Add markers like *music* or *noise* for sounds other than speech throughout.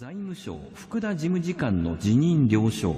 財務省福田事務次官の辞任了承。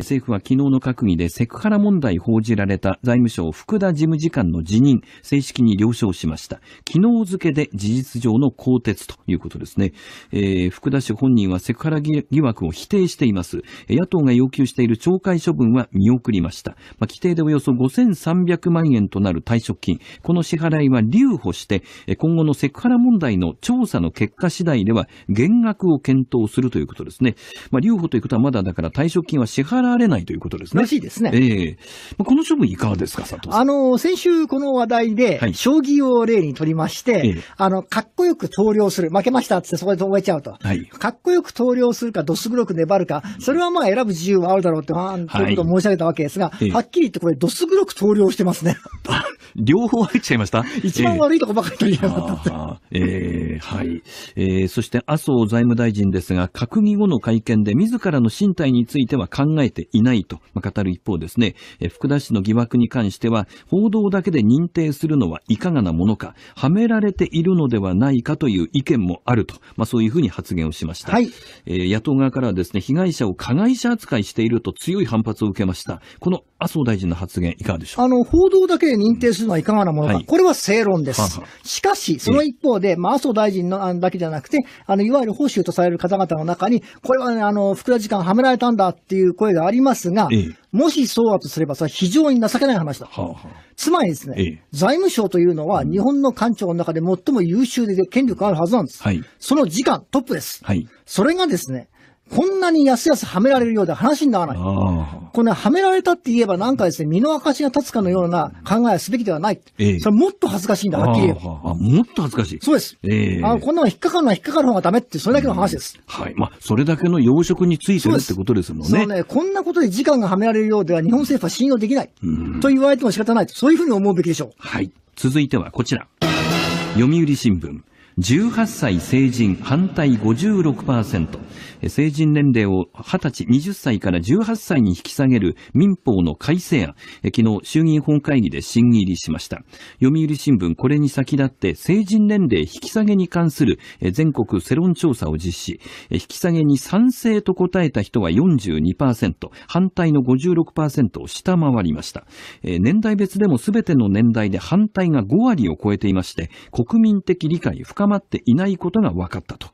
政府は昨日の閣議でセクハラ問題報じられた財務省福田事務次官の辞任、正式に了承しました。昨日付けで事実上の更迭ということですね。えー、福田氏本人はセクハラ疑惑を否定しています。野党が要求している懲戒処分は見送りました。まあ、規定でおよそ5300万円となる退職金。この支払いは留保して、今後のセクハラ問題の調査の結果次第では減額を検討をするということですね。まあ、留保ということはまだだから退職金は支払われないということですね。らしいですね。ええまあ、この処分いかがですか、佐藤さん。あの、先週この話題で、将棋を例にとりまして、あの、かっこよく投了する。負けましたってそこで投げちゃうと。はい、かっこよく投了するか、どす黒く粘るか、それはまあ選ぶ自由はあるだろうって、はい、ということを申し上げたわけですが、はっきり言ってこれ、どす黒く投了してますね。*laughs* 両方入っちゃいました *laughs* 一番悪いとこばかり取りやがったって。えー、はい。えー、そして麻生財務大臣ですが、閣議後の会見で自らの進退については考えていないと語る一方ですね、え福田氏の疑惑に関しては、報道だけで認定するのはいかがなものか、はめられているのではないかという意見もあると、まあ、そういうふうに発言をしました。はい、えー、野党側からはですね、被害者を加害者扱いしていると強い反発を受けました。この麻生大臣の発言、いかがでしょうあの、報道だけ認定するのはいかがなものか。はい、これは正論です。ははしかし、その一方で、まあ、麻生大臣のあだけじゃなくて、あの、いわゆる報酬とされる方々の中に、これはね、あの、福田時間はめられたんだっていう声がありますが、もしそうだとすれば、それは非常に情けない話だ。ははつまりですね、財務省というのは、日本の官庁の中で最も優秀で権力があるはずなんです。はい、その時間、トップです。はい、それがですね、こんなにやすやすはめられるようで話にならない。これ、ね、はめられたって言えばなんかですね、身の証が立つかのような考えはすべきではない。えそれもっと恥ずかしいんだ、はっきり言えば。あもっと恥ずかしい。そうです。ええ、あこんなの引っかかるのは引っかかる方がダメって、それだけの話です。うん、はい。まあ、それだけの養殖についてるってことですもんね。そうね。こんなことで時間がはめられるようでは日本政府は信用できない。うん、と言われても仕方ないと。そういうふうに思うべきでしょう。はい。続いてはこちら。読売新聞。18歳成人反対56%、成人年齢を20歳、20歳から18歳に引き下げる民法の改正案、昨日衆議院本会議で審議入りしました。読売新聞、これに先立って成人年齢引き下げに関する全国世論調査を実施、引き下げに賛成と答えた人は42%、反対の56%を下回りました。年代別でも全ての年代で反対が5割を超えていまして、国民的理解深まっていないことが分かったと。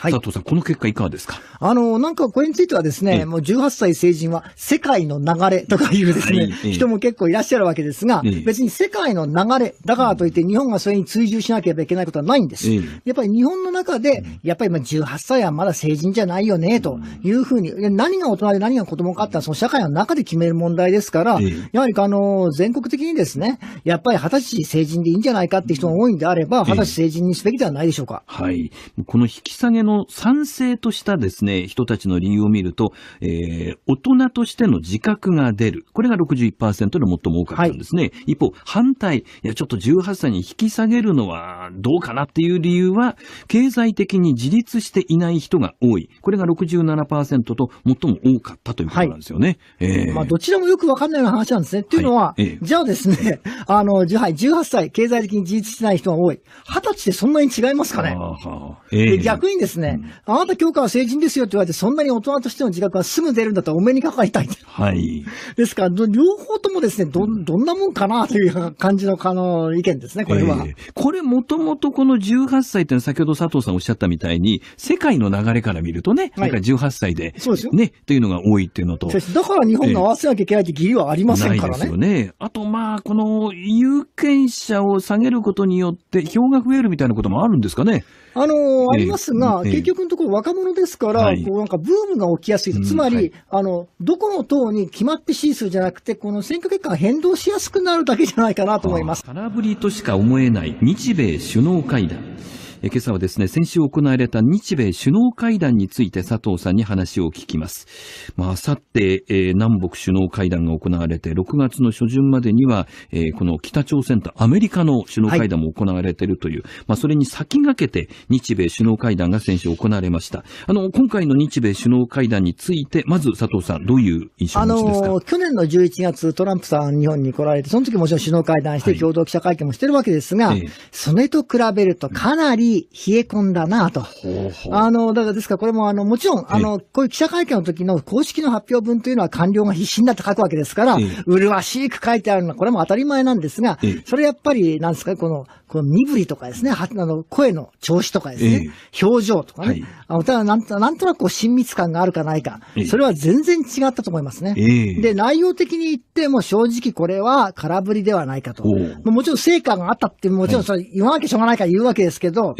はい、佐藤さん、この結果いかがですかあの、なんかこれについてはですね、えー、もう18歳成人は世界の流れとかいうですね、はいえー、人も結構いらっしゃるわけですが、えー、別に世界の流れだからといって日本がそれに追従しなければいけないことはないんです。やっぱり日本の中で、やっぱり18歳はまだ成人じゃないよね、というふうに、何が大人で何が子供かってその社会の中で決める問題ですから、やはりあの、全国的にですね、やっぱり20歳成人でいいんじゃないかって人が多いんであれば、20歳成人にすべきではないないでしょうか。はい。この引き下げの賛成としたですね、人たちの理由を見ると、えー、大人としての自覚が出る。これが61%で最も多かったんですね。はい、一方、反対、いや、ちょっと18歳に引き下げるのはどうかなっていう理由は、経済的に自立していない人が多い。これが67%と最も多かったということなんですよね。はい、えー、まあ、どちらもよくわかんないような話なんですね。っていうのは、えー、じゃあですね、*laughs* あの、18歳、経済的に自立してない人が多い。20歳でそんなに違違いますかね。えー、逆にですね、うん、あなた教科は成人ですよって言われて、そんなに大人としての自覚はすぐ出るんだったらお目にかかりたい。はい。ですから、両方ともですね、ど、どんなもんかなという感じの、あの、意見ですね、これは。えー、これもともとこの18歳っていうのは先ほど佐藤さんおっしゃったみたいに、世界の流れから見るとね、はい、なんか18歳で、そうですよ。ね、というのが多いっていうのと。だから日本が合わせなきゃいけないって義理はありませんからね。えー、ですよね。あと、まあ、この有権者を下げることによって票が増えるみたいなこともあるるんですかね。あのーありますが、えー、結局のところ若者ですから、はい、こうなんかブームが起きやすい。つまり、うんはい、あの、どこの党に決まって支持するじゃなくて、この選挙結果が変動しやすくなるだけじゃないかなと思います。空振りとしか思えない日米首脳会談。え今朝はですね、先週行われた日米首脳会談について佐藤さんに話を聞きます。まあ、あさって、えー、南北首脳会談が行われて、6月の初旬までには、えー、この北朝鮮とアメリカの首脳会談も行われているという、はい、まあ、それに先駆けて日米首脳会談が先週行われました。あの、今回の日米首脳会談について、まず佐藤さん、どういう印象あの、去年の11月、トランプさん日本に来られて、その時もちろん首脳会談して、共同記者会見もしてるわけですが、はいえー、それと比べるとかなり冷え込んだなと。あの、だからですから、これもあの、もちろん、あの、こういう記者会見の時の公式の発表文というのは官僚が必死になって書くわけですから、麗しく書いてあるのは、これも当たり前なんですが、それやっぱり、なんですか、この、この身振りとかですね、はあの声の調子とかですね、表情とかね、あのただなんとなんとなくこう親密感があるかないか、それは全然違ったと思いますね。で、内容的に言っても正直これは空振りではないかと。もちろん成果があったって、もちろんそれ言わなきゃしょうがないから言うわけですけど、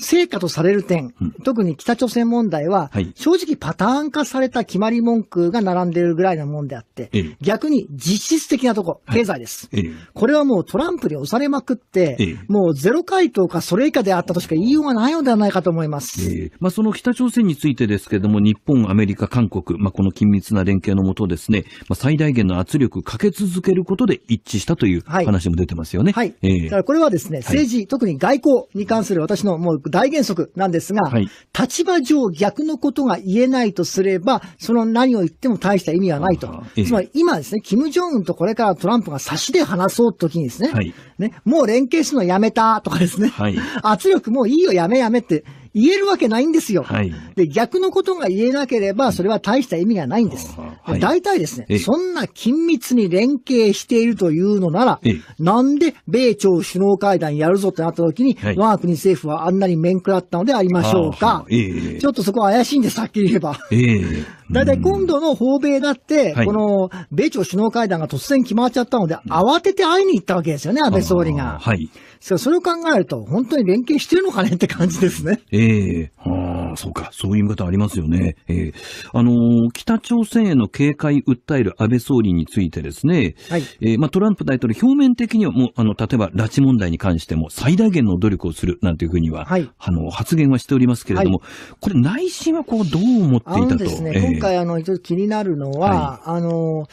成果とされる点、特に北朝鮮問題は、正直パターン化された決まり文句が並んでいるぐらいのもんであって、逆に実質的なとこ、経済です、これはもうトランプに押されまくって、もうゼロ回答かそれ以下であったとしか言いようがないのではないかと思います。まあ、その北朝鮮についてですけれども、日本、アメリカ、韓国、まあ、この緊密な連携のもとですね、まあ、最大限の圧力かけ続けることで一致したという話も出てますよね。はい。はい、だからこれはですね、政治、特に外交に関する私ののもう大原則なんですが、はい、立場上逆のことが言えないとすれば、その何を言っても大した意味はないと。えつまり今ですね、金正恩とこれからトランプが差しで話そうときにですね、はい、ね、もう連携するのやめたとかですね、はい、*laughs* 圧力もういいよやめやめって言えるわけないんですよ。はい、で、逆のことが言えなければ、それは大した意味がないんです。はい、大体ですね、そんな緊密に連携しているというのなら、なんで米朝首脳会談やるぞってなった時に、はい、我が国政府はあんなに面食らったのでありましょうか。ちょっとそこは怪しいんです、はっきり言えば。えー、だいたい今度の訪米だって、この米朝首脳会談が突然決まっちゃったので、慌てて会いに行ったわけですよね、安倍総理が。はいそれを考えると、本当に連携してるのかねって感じですね。ええー、はあ、そうか、そういうこ方ありますよね。ええー、あのー、北朝鮮への警戒訴える安倍総理についてですね、はい、えまあ、トランプ大統領、表面的にはもう、あの、例えば拉致問題に関しても最大限の努力をするなんていうふうには、はい、あの、発言はしておりますけれども、はい、これ内心はこう、どう思っていたと。ですね、えー、今回、あの、一つ気になるのは、はい、あのー、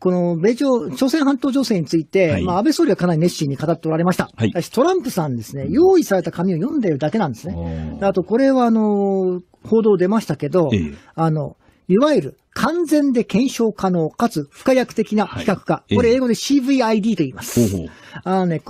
この米朝、朝鮮半島情勢について、はい、まあ、安倍総理はかなり熱心に語っておられました。はい、トランプさんですね、用意された紙を読んでるだけなんですね。あと、これは、あの、報道出ましたけど、えあの、いわゆる完全で検証可能かつ不可逆的な比較化。はい、これ英語で CVID と言います。あのね、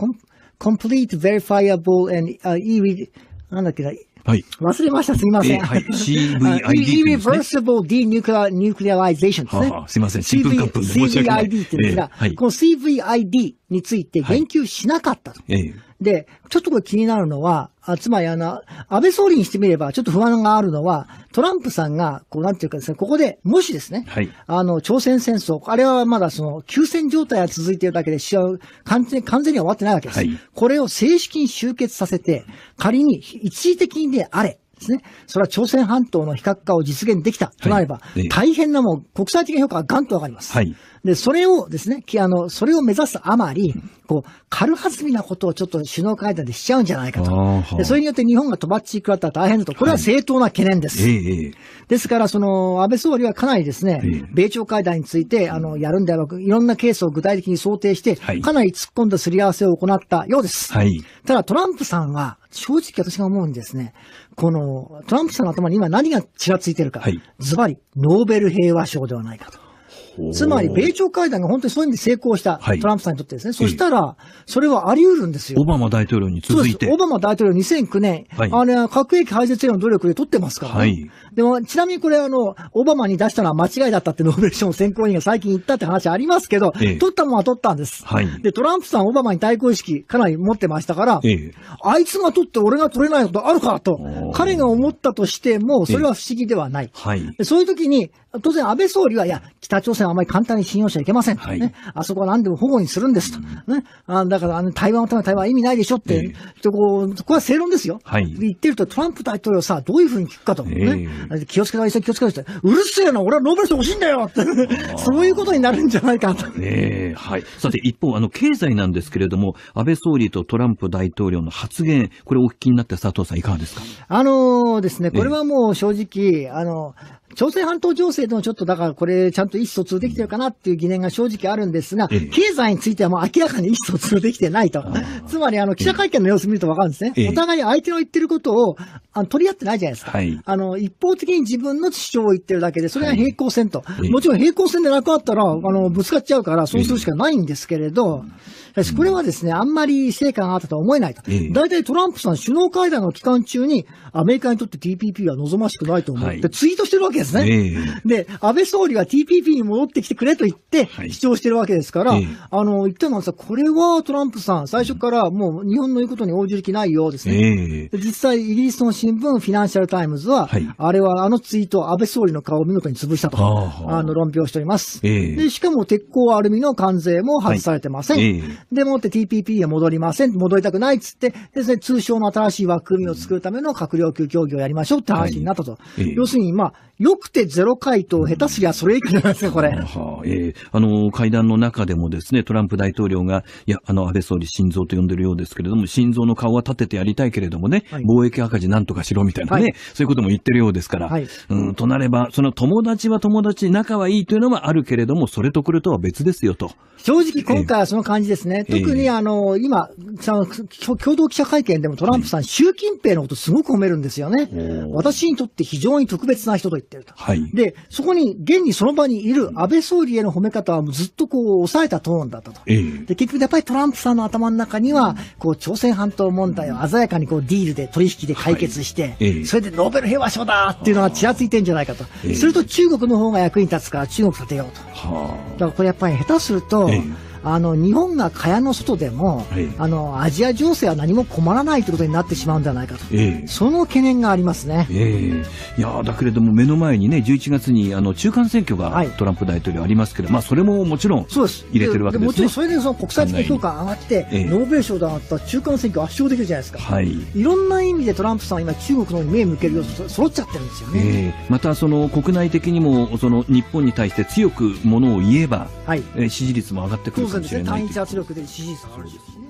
complete verifiable and、u なんだっけな、はい。忘れました。すみません。はい。CVID。Irreversible Denuclearization ですね。すみません。CVID って言うんですが、この CVID について言及しなかったと。ええで、ちょっとこれ気になるのは、あつまりあの、安倍総理にしてみれば、ちょっと不安があるのは、トランプさんが、こうなんていうかですね、ここで、もしですね、はい、あの、朝鮮戦争、あれはまだその、休戦状態が続いているだけで、試合完全完全に終わってないわけです、はい。これを正式に終結させて、仮に一時的にであれ、ですね。それは朝鮮半島の非核化を実現できたとなれば、はい、大変なもう国際的な評価がガンと上がります。はい、で、それをですね、あの、それを目指すあまり、こう、軽はずみなことをちょっと首脳会談でしちゃうんじゃないかと。でそれによって日本がとばっちり食らったら大変だと。これは正当な懸念です。はい、ですから、その、安倍総理はかなりですね、米朝会談について、あの、やるんであなく、いろんなケースを具体的に想定して、かなり突っ込んだすり合わせを行ったようです。はい、ただ、トランプさんは、正直私が思うんですね、この、トランプさんの頭に今何がちらついてるか。ズバリ、ノーベル平和賞ではないかと。つまり、米朝会談が本当にそういう意味で成功した、はい、トランプさんにとってですね。そしたら、それはあり得るんですよ。オバマ大統領に続いて。オバマ大統領2009年、はい、あれ、核兵器廃絶への努力で取ってますからね。はい、でも、ちなみにこれ、あの、オバマに出したのは間違いだったってノーベル賞の選考委員が最近言ったって話ありますけど、ええ、取ったものは取ったんです。はい、で、トランプさん、オバマに対抗意識かなり持ってましたから、え、あいつが取って俺が取れないことあるかと、彼が思ったとしても、それは不思議ではない。はい、そういう時に、当然安倍総理は、いや、北朝鮮せん。あまり簡単に信用しちゃいけません。はい、ね、あそこは何でも保護にするんですと。うん、ね、あだから、あの、台湾のため台湾は意味ないでしょって、えー、とここは正論ですよ。はい、言ってると、トランプ大統領さ、どういうふうに聞くかと、ね。えー、気をつけたい気をつけたいっうるせえな、俺はノーベル賞欲しいんだよってそういうことになるんじゃないかと。えー、はい。さて、一方、あの、経済なんですけれども、安倍総理とトランプ大統領の発言、これお聞きになって佐藤さんいかがですかあのー、ですね、これはもう正直、えー、あの、朝鮮半島情勢でもちょっとだからこれちゃんと意思疎通通できてるかなっていう疑念が正直あるんですが、経済についてはもう明らかに意思疎通できてないと。つまり、あの、記者会見の様子見るとわかるんですね。お互い相手の言ってることをあの取り合ってないじゃないですか。はい、あの、一方的に自分の主張を言ってるだけで、それが平行線と。はい、もちろん平行線でなくなったら、あの、ぶつかっちゃうから、そうするしかないんですけれど、え、これはですね、あんまり成果があったとは思えないと。大体トランプさん首脳会談の期間中に、アメリカにとって TPP は望ましくないと思ってツイートしてるわけですね。で、安倍総理は TPP に戻ってきてくれと言って、主張してるわけですから、はい、あの、言ったのはさ、これはトランプさん、最初からもう日本の言うことに応じる気ないようですね。えー、実際、イギリスの新聞、フィナンシャルタイムズは、はい、あれはあのツイート、安倍総理の顔を見事に潰したと、あの、論評しております。えー、で、しかも鉄鋼アルミの関税も外されてません。はいえー、でもって TPP へ戻りません、戻りたくないっつって、で、ね、通称の新しい枠組みを作るための閣僚級協議をやりましょうって話になったと。要するに、まあ、よくてゼロ回答、下手すりゃそれ以下ないですね、これ。はあ、えー、あの、会談の中でもですね、トランプ大統領が、いや、あの、安倍総理心臓と呼んでるようですけれども、心臓の顔は立ててやりたいけれどもね、はい、貿易赤字なんとかしろみたいなね、はい、そういうことも言ってるようですから、はい、うん、となれば、その友達は友達、仲はいいというのはあるけれども、それとこれとは別ですよと。正直今回はその感じですね。えー、特にあの、今、その、共同記者会見でもトランプさん、習近平のことすごく褒めるんですよね。私にとって非常に特別な人と言ってると。はい。で、そこに、現にその場にいる安倍総理への褒め方はもうずっとこう抑えたトーンだったと。えー、で結局やっぱりトランプさんの頭の中には、こう朝鮮半島問題を鮮やかにこうディールで取引で解決して、それでノーベル平和賞だっていうのがちらついてんじゃないかと。それと中国の方が役に立つから中国立てようと。だからこれやっぱり下手すると、あの日本が蚊帳の外でも、はい、あのアジア情勢は何も困らないということになってしまうんではないかと、えー、その懸念がありますね、えー、いやだけれども目の前にね11月にあの中間選挙がトランプ大統領ありますけど、はい、まあ、それももちろん入れてるわけです、ね、もちろんそれでその国際的評価上がって、えー、ノーベル賞で上がった中間選挙圧勝できるじゃないですか、はい、いろんな意味でトランプさんは今中国の方に目を向ける要素揃っちゃってるんですよね、またその国内的にもその日本に対して強くものを言えば、はい、支持率も上がってくるですね単一圧力で支持率上がるしね